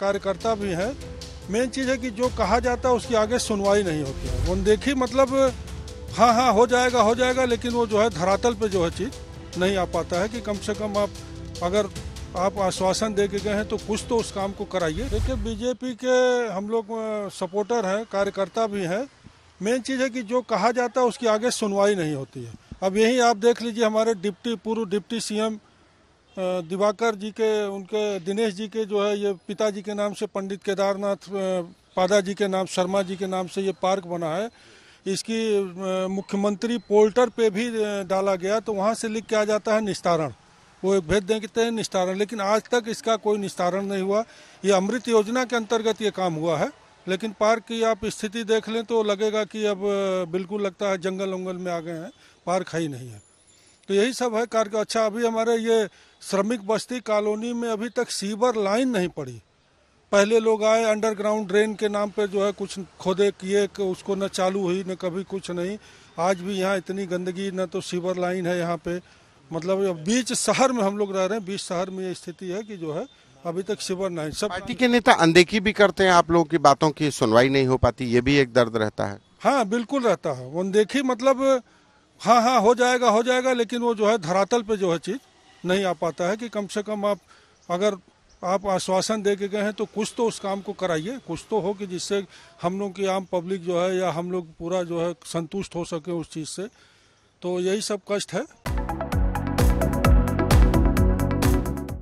कार्यकर्ता भी हैं मेन चीज़ है कि जो कहा जाता है उसकी आगे सुनवाई नहीं होती है उन देखी मतलब हाँ हाँ हो जाएगा हो जाएगा लेकिन वो जो है धरातल पे जो है चीज़ नहीं आ पाता है कि कम से कम आप अगर आप आश्वासन दे के गए हैं तो कुछ तो उस काम को कराइए देखिए बीजेपी के हम लोग सपोर्टर हैं कार्यकर्ता भी हैं मेन चीज़ है कि जो कहा जाता है उसकी आगे सुनवाई नहीं होती है अब यही आप देख लीजिए हमारे डिप्टी पूर्व डिप्टी सीएम दिवाकर जी के उनके दिनेश जी के जो है ये पिताजी के नाम से पंडित केदारनाथ पादा जी के नाम शर्मा जी के नाम से ये पार्क बना है इसकी मुख्यमंत्री पोर्टल पे भी डाला गया तो वहाँ से लिख के आ जाता है निस्तारण वो भेज देते हैं निस्तारण लेकिन आज तक इसका कोई निस्तारण नहीं हुआ ये अमृत योजना के अंतर्गत ये काम हुआ है लेकिन पार्क की आप स्थिति देख लें तो लगेगा कि अब बिल्कुल लगता है जंगल उंगल में आ गए हैं पार्क है ही नहीं है तो यही सब है कार्य अच्छा अभी हमारे ये श्रमिक बस्ती कॉलोनी में अभी तक सीवर लाइन नहीं पड़ी पहले लोग आए अंडरग्राउंड ड्रेन के नाम पे जो है कुछ खोदे किए कि उसको न चालू हुई न कभी कुछ नहीं आज भी यहाँ इतनी गंदगी न तो सीवर लाइन है यहाँ पे मतलब बीच शहर में हम लोग रह रहे हैं बीच शहर में ये स्थिति है कि जो है अभी तक शिवर नहीं सब पार्टी के नेता अनदेखी भी करते हैं आप लोगों की बातों की सुनवाई नहीं हो पाती ये भी एक दर्द रहता है हाँ बिल्कुल रहता है अनदेखी मतलब हाँ हाँ हो जाएगा हो जाएगा लेकिन वो जो है धरातल पे जो है चीज़ नहीं आ पाता है कि कम से कम आप अगर आप आश्वासन दे के गए हैं तो कुछ तो उस काम को कराइए कुछ तो हो कि जिससे हम लोग की आम पब्लिक जो है या हम लोग पूरा जो है संतुष्ट हो सके उस चीज़ से तो यही सब कष्ट है